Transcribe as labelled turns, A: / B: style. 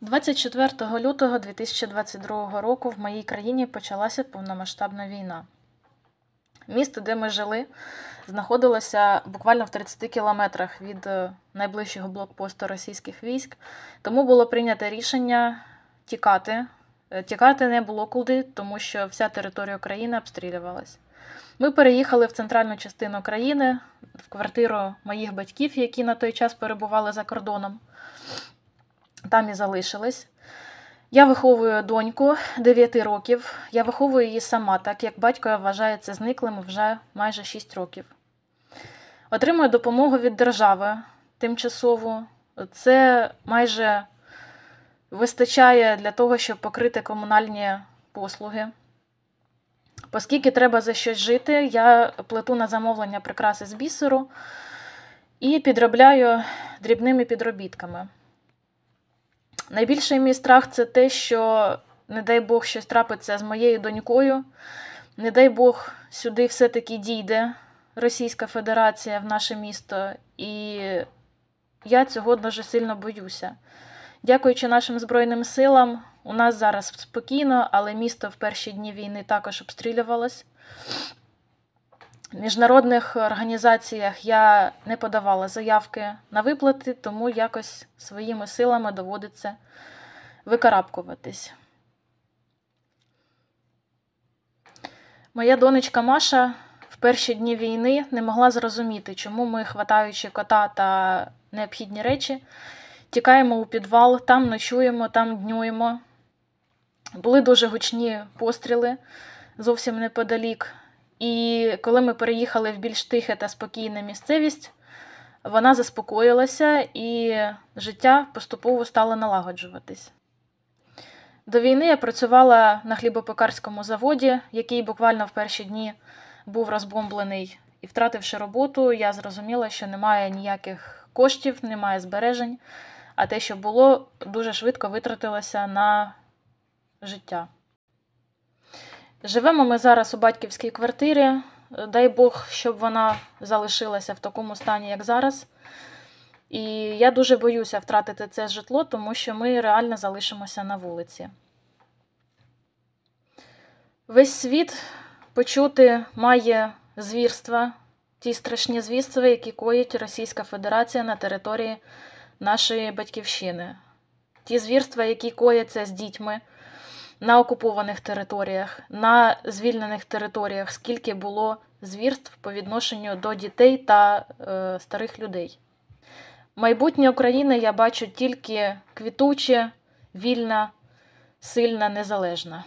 A: 24 лютого 2022 року в моїй країні почалася повномасштабна війна. Місто, де ми жили, знаходилося буквально в 30 кілометрах від е, найближчого блокпосту російських військ, тому було прийнято рішення тікати. Е, тікати не було куди, тому що вся територія країни обстрілювалася. Ми переїхали в центральну частину країни, в квартиру моїх батьків, які на той час перебували за кордоном там і залишились. Я виховую доньку 9 років. Я виховую її сама, так як батько вважається зниклим вже майже 6 років. Отримую допомогу від держави тимчасову. Це майже вистачає для того, щоб покрити комунальні послуги. Оскільки треба за щось жити, я плету на замовлення прикраси з бісеру і підробляю дрібними підробітками. Найбільший мій страх це те, що, не дай Бог, щось трапиться з моєю донькою. Не дай Бог, сюди все-таки дійде Російська Федерація в наше місто, і я цього дуже сильно боюся. Дякуючи нашим Збройним силам, у нас зараз спокійно, але місто в перші дні війни також обстрілювалось міжнародних організаціях я не подавала заявки на виплати, тому якось своїми силами доводиться викарабкуватись. Моя донечка Маша в перші дні війни не могла зрозуміти, чому ми, хватаючи кота та необхідні речі, тікаємо у підвал, там ночуємо, там днюємо. Були дуже гучні постріли зовсім неподалік. І коли ми переїхали в більш тихе та спокійне місцевість, вона заспокоїлася і життя поступово стало налагоджуватись. До війни я працювала на хлібопекарському заводі, який буквально в перші дні був розбомблений. І, втративши роботу, я зрозуміла, що немає ніяких коштів, немає збережень, а те, що було, дуже швидко витратилося на життя. Живемо ми зараз у батьківській квартирі. Дай Бог, щоб вона залишилася в такому стані, як зараз. І я дуже боюся втратити це житло, тому що ми реально залишимося на вулиці. Весь світ почути має звірства, ті страшні звірства, які коїть Російська Федерація на території нашої батьківщини. Ті звірства, які кояться з дітьми. На окупованих територіях, на звільнених територіях, скільки було звірств по відношенню до дітей та е, старих людей. Майбутнє України я бачу тільки квітуче, вільна, сильна, незалежна.